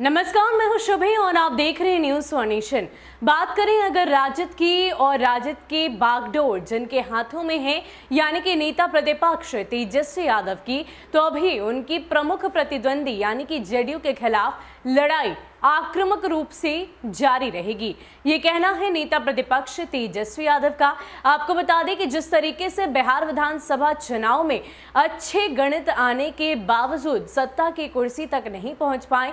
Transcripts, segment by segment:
नमस्कार मैं हूं शुभे और आप देख रहे हैं न्यूज फॉर नेशन बात करें अगर राजद की और राजद के बागडोर जिनके हाथों में है यानी कि नेता प्रतिपक्ष तेजस्वी यादव की तो अभी उनकी प्रमुख प्रतिद्वंदी यानी कि जेडीयू के खिलाफ लड़ाई आक्रामक रूप से जारी रहेगी ये कहना है नेता प्रतिपक्ष तेजस्वी यादव का आपको बता दें कि जिस तरीके से बिहार विधानसभा चुनाव में अच्छे गणित आने के बावजूद सत्ता की कुर्सी तक नहीं पहुंच पाए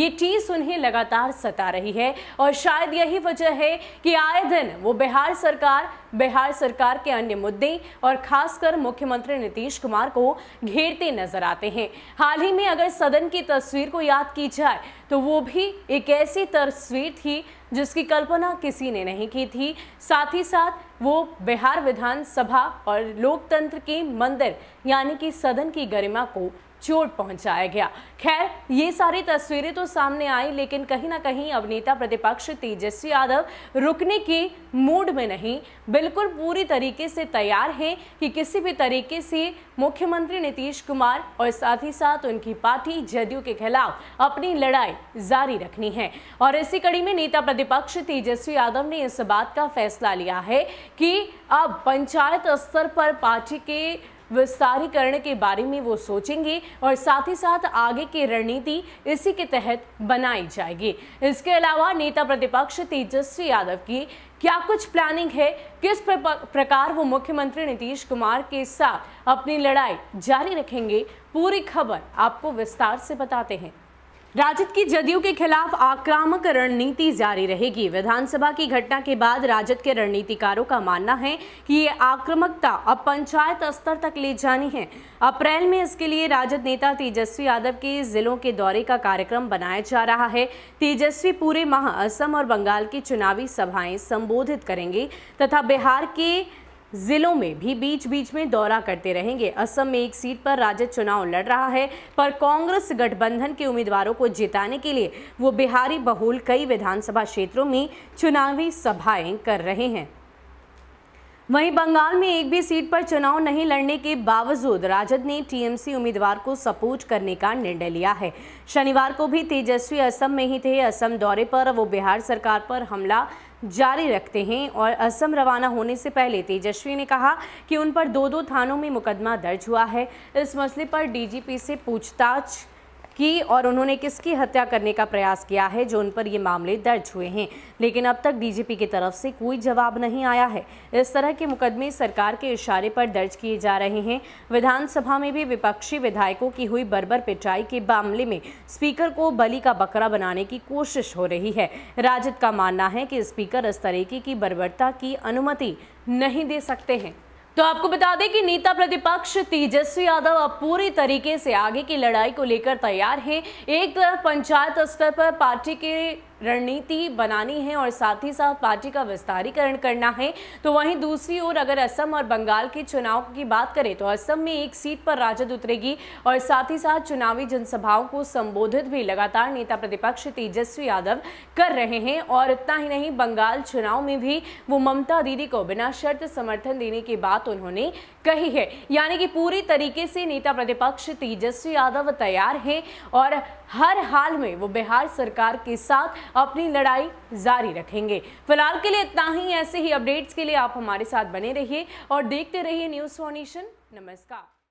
ये चीज उन्हें लगातार सता रही है और शायद यही वजह है कि आए दिन वो बिहार सरकार बिहार सरकार के अन्य मुद्दे और खासकर मुख्यमंत्री नीतीश कुमार को घेरते नजर आते हैं हाल ही में अगर सदन की तस्वीर को याद की जाए तो वो भी एक ऐसी तस्वीर थी जिसकी कल्पना किसी ने नहीं की थी साथ ही साथ वो बिहार विधानसभा और लोकतंत्र के मंदिर यानी कि सदन की गरिमा को चोट पहुंचाया गया खैर ये सारी तस्वीरें तो सामने आई लेकिन कहीं ना कहीं अब नेता प्रतिपक्ष तेजस्वी यादव रुकने के मूड में नहीं बिल्कुल पूरी तरीके से तैयार हैं कि किसी भी तरीके से मुख्यमंत्री नीतीश कुमार और साथ ही साथ उनकी पार्टी जदयू के खिलाफ अपनी लड़ाई जारी रखनी है और इसी कड़ी में नेता प्रतिपक्ष तेजस्वी यादव ने इस बात का फैसला लिया है कि अब पंचायत स्तर पर पार्टी के विस्तारीकरण के बारे में वो सोचेंगे और साथ ही साथ आगे की रणनीति इसी के तहत बनाई जाएगी इसके अलावा नेता प्रतिपक्ष तेजस्वी यादव की क्या कुछ प्लानिंग है किस प्रकार वो मुख्यमंत्री नीतीश कुमार के साथ अपनी लड़ाई जारी रखेंगे पूरी खबर आपको विस्तार से बताते हैं राजद की जदयू के खिलाफ आक्रामक रणनीति जारी रहेगी विधानसभा की घटना के बाद राजद के रणनीतिकारों का मानना है कि ये आक्रामकता अब पंचायत स्तर तक ले जानी है अप्रैल में इसके लिए राजद नेता तेजस्वी यादव के जिलों के दौरे का कार्यक्रम बनाया जा रहा है तेजस्वी पूरे माह असम और बंगाल की चुनावी सभाएं संबोधित करेंगे तथा बिहार के जिलों में भी बीच बीच में दौरा करते रहेंगे असम में एक सीट पर राजद चुनाव लड़ रहा है पर कांग्रेस गठबंधन के उम्मीदवारों को जिताने के लिए वो बिहारी बहुल कई विधानसभा क्षेत्रों में चुनावी सभाएं कर रहे हैं वहीं बंगाल में एक भी सीट पर चुनाव नहीं लड़ने के बावजूद राजद ने टीएमसी उम्मीदवार को सपोर्ट करने का निर्णय लिया है शनिवार को भी तेजस्वी असम में ही थे असम दौरे पर वो बिहार सरकार पर हमला जारी रखते हैं और असम रवाना होने से पहले तेजस्वी ने कहा कि उन पर दो दो थानों में मुकदमा दर्ज हुआ है इस मसले पर डीजीपी से पूछताछ की और उन्होंने किसकी हत्या करने का प्रयास किया है जो उन पर ये मामले दर्ज हुए हैं लेकिन अब तक डीजीपी की तरफ से कोई जवाब नहीं आया है इस तरह के मुकदमे सरकार के इशारे पर दर्ज किए जा रहे हैं विधानसभा में भी विपक्षी विधायकों की हुई बर्बर पिटाई के मामले में स्पीकर को बलि का बकरा बनाने की कोशिश हो रही है राजद का मानना है कि स्पीकर इस तरीके की बर्बरता की अनुमति नहीं दे सकते हैं तो आपको बता दें कि नेता प्रतिपक्ष तेजस्वी यादव अब पूरी तरीके से आगे की लड़ाई को लेकर तैयार हैं एक तरफ पंचायत स्तर पर पार्टी के रणनीति बनानी है और साथ ही साथ पार्टी का विस्तारीकरण करना है तो वहीं दूसरी ओर अगर असम और बंगाल के चुनाव की बात करें तो असम में एक सीट पर राजद उतरेगी और साथ ही साथ चुनावी जनसभाओं को संबोधित भी लगातार नेता प्रतिपक्ष तेजस्वी यादव कर रहे हैं और इतना ही नहीं बंगाल चुनाव में भी वो ममता दीदी को बिना शर्त समर्थन देने की बात उन्होंने कही है यानी कि पूरी तरीके से नेता प्रतिपक्ष तेजस्वी यादव तैयार हैं और हर हाल में वो बिहार सरकार के साथ अपनी लड़ाई जारी रखेंगे फिलहाल के लिए इतना ही ऐसे ही अपडेट्स के लिए आप हमारे साथ बने रहिए और देखते रहिए न्यूज़ फॉर नेशन नमस्कार